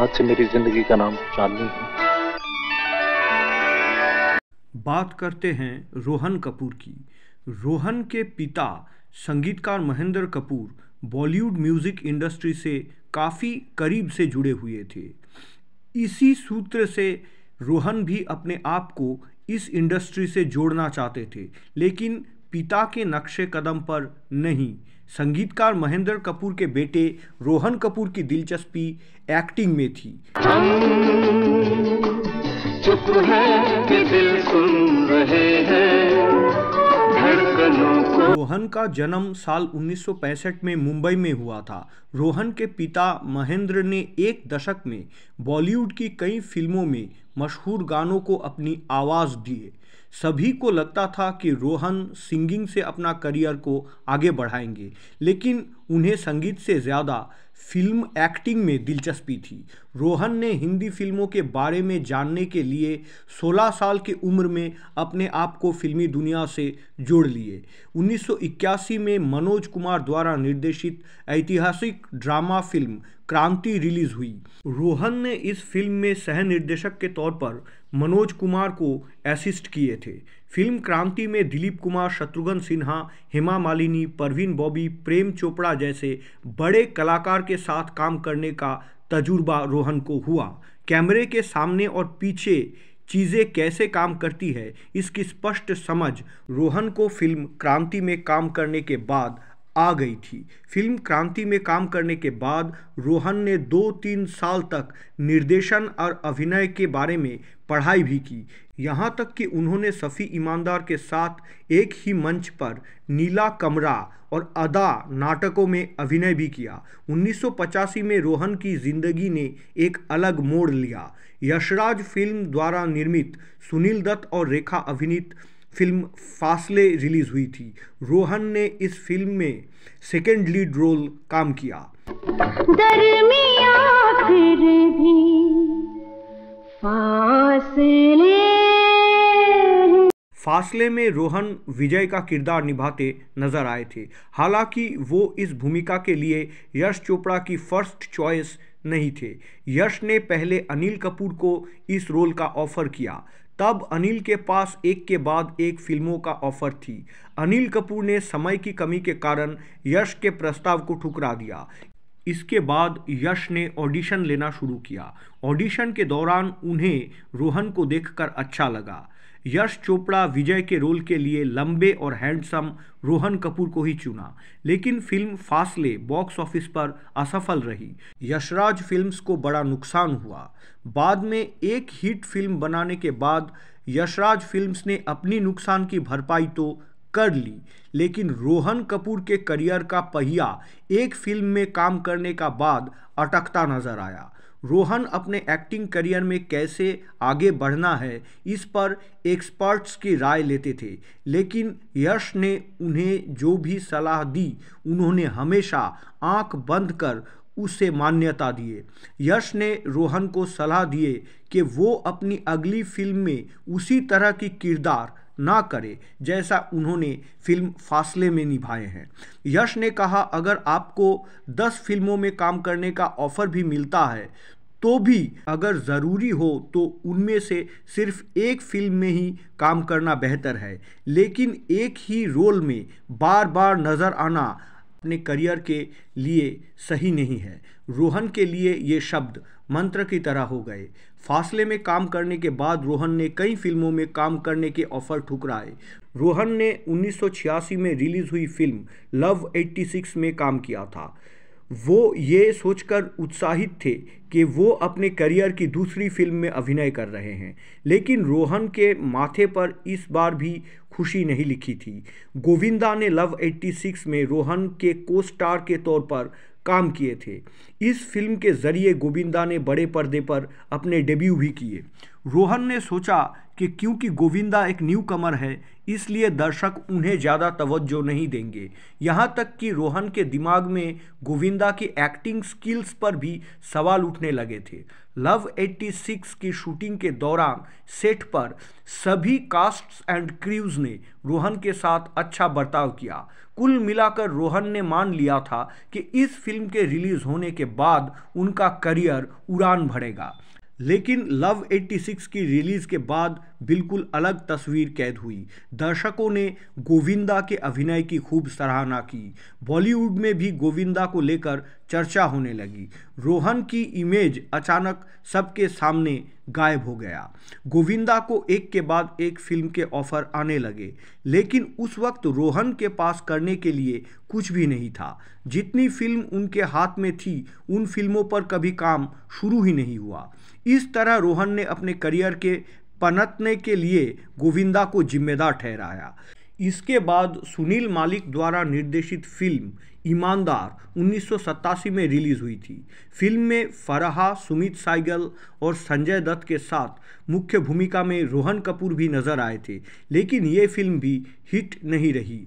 आज से मेरी जिंदगी का नाम चांदनी है बात करते हैं रोहन कपूर की रोहन के पिता संगीतकार महेंद्र कपूर बॉलीवुड म्यूजिक इंडस्ट्री से काफ़ी करीब से जुड़े हुए थे इसी सूत्र से रोहन भी अपने आप को इस इंडस्ट्री से जोड़ना चाहते थे लेकिन पिता के नक्शे कदम पर नहीं संगीतकार महेंद्र कपूर के बेटे रोहन कपूर की दिलचस्पी एक्टिंग में थी चुप है दिल सुन रहे हैं रोहन का जन्म साल 1965 में मुंबई में हुआ था रोहन के पिता महेंद्र ने एक दशक में बॉलीवुड की कई फिल्मों में मशहूर गानों को अपनी आवाज़ दिए सभी को लगता था कि रोहन सिंगिंग से अपना करियर को आगे बढ़ाएंगे लेकिन उन्हें संगीत से ज़्यादा फिल्म एक्टिंग में दिलचस्पी थी रोहन ने हिंदी फिल्मों के बारे में जानने के लिए 16 साल की उम्र में अपने आप को फिल्मी दुनिया से जोड़ लिए 1981 में मनोज कुमार द्वारा निर्देशित ऐतिहासिक ड्रामा फिल्म क्रांति रिलीज हुई रोहन ने इस फिल्म में सह निर्देशक के तौर पर मनोज कुमार को असिस्ट किए थे फिल्म क्रांति में दिलीप कुमार शत्रुघ्न सिन्हा हेमा मालिनी परवीन बॉबी प्रेम चोपड़ा जैसे बड़े कलाकार के साथ काम करने का तजुर्बा रोहन को हुआ कैमरे के सामने और पीछे चीज़ें कैसे काम करती है इसकी स्पष्ट समझ रोहन को फिल्म क्रांति में काम करने के बाद आ गई थी फिल्म क्रांति में काम करने के बाद रोहन ने दो तीन साल तक निर्देशन और अभिनय के बारे में पढ़ाई भी की यहाँ तक कि उन्होंने सफ़ी ईमानदार के साथ एक ही मंच पर नीला कमरा और अदा नाटकों में अभिनय भी किया उन्नीस में रोहन की जिंदगी ने एक अलग मोड़ लिया यशराज फिल्म द्वारा निर्मित सुनील दत्त और रेखा अभिनीत फिल्म फासले रिलीज़ हुई थी रोहन ने इस फिल्म में सेकेंड लीड रोल काम किया फिर भी फासले फासले में रोहन विजय का किरदार निभाते नजर आए थे हालांकि वो इस भूमिका के लिए यश चोपड़ा की फर्स्ट चॉइस नहीं थे यश ने पहले अनिल कपूर को इस रोल का ऑफर किया तब अनिल के पास एक के बाद एक फिल्मों का ऑफर थी अनिल कपूर ने समय की कमी के कारण यश के प्रस्ताव को ठुकरा दिया इसके बाद यश ने ऑडिशन लेना शुरू किया ऑडिशन के दौरान उन्हें रोहन को देखकर अच्छा लगा यश चोपड़ा विजय के रोल के लिए लंबे और हैंडसम रोहन कपूर को ही चुना लेकिन फिल्म फासले बॉक्स ऑफिस पर असफल रही यशराज फिल्म्स को बड़ा नुकसान हुआ बाद में एक हिट फिल्म बनाने के बाद यशराज फिल्म्स ने अपनी नुकसान की भरपाई तो कर ली लेकिन रोहन कपूर के करियर का पहिया एक फिल्म में काम करने का बाद अटकता नजर आया रोहन अपने एक्टिंग करियर में कैसे आगे बढ़ना है इस पर एक्सपर्ट्स की राय लेते थे लेकिन यश ने उन्हें जो भी सलाह दी उन्होंने हमेशा आंख बंद कर उसे मान्यता दिए यश ने रोहन को सलाह दिए कि वो अपनी अगली फिल्म में उसी तरह की किरदार ना करे जैसा उन्होंने फिल्म फासले में निभाए हैं यश ने कहा अगर आपको 10 फिल्मों में काम करने का ऑफर भी मिलता है तो भी अगर ज़रूरी हो तो उनमें से सिर्फ एक फिल्म में ही काम करना बेहतर है लेकिन एक ही रोल में बार बार नज़र आना अपने करियर के लिए सही नहीं है रोहन के लिए ये शब्द मंत्र की तरह हो गए फासले में काम करने के बाद रोहन ने कई फिल्मों में काम करने के ऑफर ठुकराए रोहन ने 1986 में रिलीज हुई फिल्म लव 86 में काम किया था वो ये सोचकर उत्साहित थे कि वो अपने करियर की दूसरी फिल्म में अभिनय कर रहे हैं लेकिन रोहन के माथे पर इस बार भी खुशी नहीं लिखी थी गोविंदा ने लव 86 में रोहन के को स्टार के तौर पर काम किए थे इस फिल्म के ज़रिए गोविंदा ने बड़े पर्दे पर अपने डेब्यू भी किए रोहन ने सोचा कि क्योंकि गोविंदा एक न्यू कमर है इसलिए दर्शक उन्हें ज़्यादा तवज्जो नहीं देंगे यहाँ तक कि रोहन के दिमाग में गोविंदा की एक्टिंग स्किल्स पर भी सवाल उठने लगे थे लव 86 की शूटिंग के दौरान सेट पर सभी कास्ट्स एंड क्रूज ने रोहन के साथ अच्छा बर्ताव किया कुल मिलाकर रोहन ने मान लिया था कि इस फिल्म के रिलीज होने के बाद उनका करियर उड़ान भरेगा लेकिन लव 86 की रिलीज़ के बाद बिल्कुल अलग तस्वीर कैद हुई दर्शकों ने गोविंदा के अभिनय की खूब सराहना की बॉलीवुड में भी गोविंदा को लेकर चर्चा होने लगी रोहन की इमेज अचानक सबके सामने गायब हो गया गोविंदा को एक के बाद एक फिल्म के ऑफर आने लगे लेकिन उस वक्त रोहन के पास करने के लिए कुछ भी नहीं था जितनी फिल्म उनके हाथ में थी उन फिल्मों पर कभी काम शुरू ही नहीं हुआ इस तरह रोहन ने अपने करियर के पनतने के लिए गोविंदा को जिम्मेदार ठहराया इसके बाद सुनील मालिक द्वारा निर्देशित फिल्म ईमानदार उन्नीस में रिलीज़ हुई थी फिल्म में फराहा सुमित साइगल और संजय दत्त के साथ मुख्य भूमिका में रोहन कपूर भी नजर आए थे लेकिन ये फिल्म भी हिट नहीं रही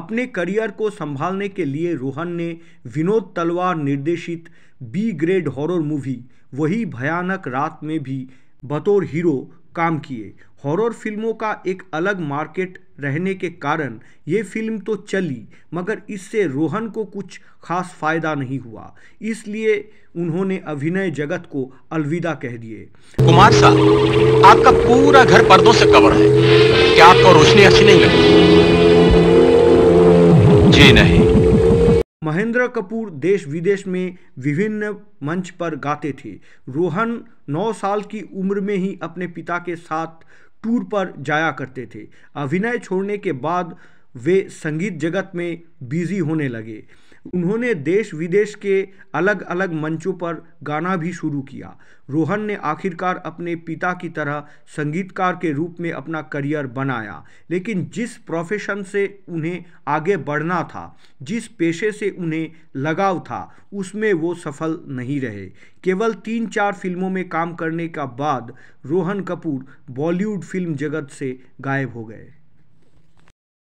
अपने करियर को संभालने के लिए रोहन ने विनोद तलवार निर्देशित बी ग्रेड हॉरर मूवी वही भयानक रात में भी बतौर हीरो काम किए हॉरर फिल्मों का एक अलग मार्केट रहने के कारण ये फिल्म तो चली मगर इससे रोहन को कुछ खास फायदा नहीं हुआ इसलिए उन्होंने अभिनय जगत को अलविदा कह दिए कुमार साहब आपका पूरा घर पर्दों से कवर है क्या आपको रोशनी अच्छी नहीं लगी जी नहीं महेंद्र कपूर देश विदेश में विभिन्न मंच पर गाते थे रोहन नौ साल की उम्र में ही अपने पिता के साथ टूर पर जाया करते थे अभिनय छोड़ने के बाद वे संगीत जगत में बिजी होने लगे उन्होंने देश विदेश के अलग अलग मंचों पर गाना भी शुरू किया रोहन ने आखिरकार अपने पिता की तरह संगीतकार के रूप में अपना करियर बनाया लेकिन जिस प्रोफेशन से उन्हें आगे बढ़ना था जिस पेशे से उन्हें लगाव था उसमें वो सफल नहीं रहे केवल तीन चार फिल्मों में काम करने का बाद रोहन कपूर बॉलीवुड फिल्म जगत से गायब हो गए